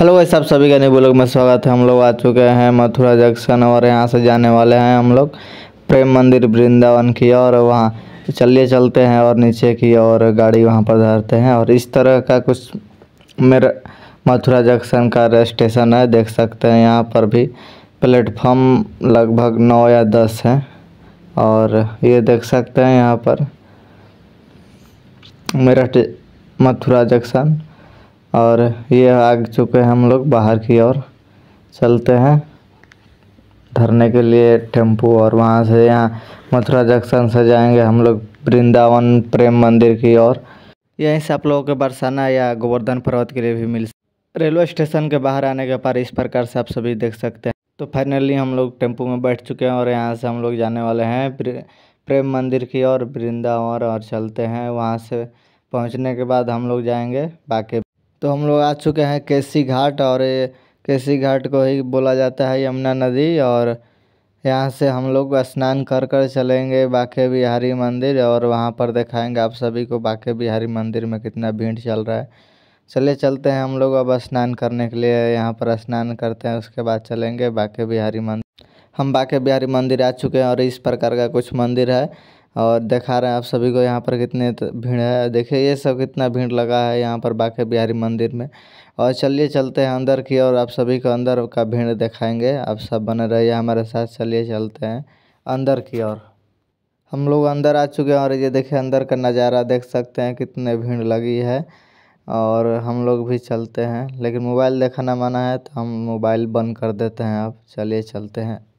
hello भाई साहब सभी का नहीं बोलोग में स्वागत है हम लोग आ चुके हैं मथुरा जंक्शन और यहाँ से जाने वाले हैं हम लोग प्रेम मंदिर वृंदावन की और वहाँ चलिए चलते हैं और नीचे की और गाड़ी वहाँ पर धरते हैं और इस तरह का कुछ मेरा मथुरा जंक्शन का स्टेशन है देख सकते हैं यहाँ पर भी प्लेटफॉर्म लगभग नौ या दस है और ये देख सकते हैं यहाँ पर मेरा मथुरा जंक्शन और ये आ चुके हैं हम लोग बाहर की ओर चलते हैं धरने के लिए टेम्पू और वहाँ से यहाँ मथुरा जंक्शन से जाएंगे हम लोग वृंदावन प्रेम मंदिर की ओर यहीं से आप लोगों के बरसाना या गोवर्धन पर्वत के लिए भी मिल रेलवे स्टेशन के बाहर आने के पर इस प्रकार से आप सभी देख सकते हैं तो फाइनली हम लोग टेम्पू में बैठ चुके हैं और यहाँ से हम लोग जाने वाले हैं प्रेम मंदिर की ओर वृंदावन और चलते हैं वहाँ से पहुँचने के बाद हम लोग जाएंगे बाकी तो हम लोग आ चुके हैं केसी घाट और ये केसी घाट को ही बोला जाता है यमुना नदी और यहाँ से हम लोग स्नान कर कर चलेंगे बाके बिहारी मंदिर और वहाँ पर दिखाएंगे आप सभी को बाके बिहारी मंदिर में कितना भीड़ चल रहा है चले चलते हैं हम लोग अब स्नान करने के लिए यहाँ पर स्नान करते हैं उसके बाद चलेंगे बाके बिहारी मंदिर हम बाके बिहारी मंदिर आ चुके हैं और इस प्रकार का कुछ मंदिर है और दिखा रहे हैं आप सभी को यहाँ पर कितने भीड़ है देखिए ये सब कितना भीड़ लगा है यहाँ पर बाके बिहारी मंदिर में और चलिए चलते हैं अंदर की और आप सभी को अंदर का भीड़ दिखाएंगे आप सब बने रहिए हमारे साथ चलिए चलते हैं अंदर की ओर हम लोग अंदर आ चुके हैं और ये देखिए अंदर का नज़ारा देख सकते हैं कितने भीड़ लगी है और हम लोग भी चलते हैं लेकिन मोबाइल देखना मना है तो हम मोबाइल बंद कर देते हैं अब चलिए चलते हैं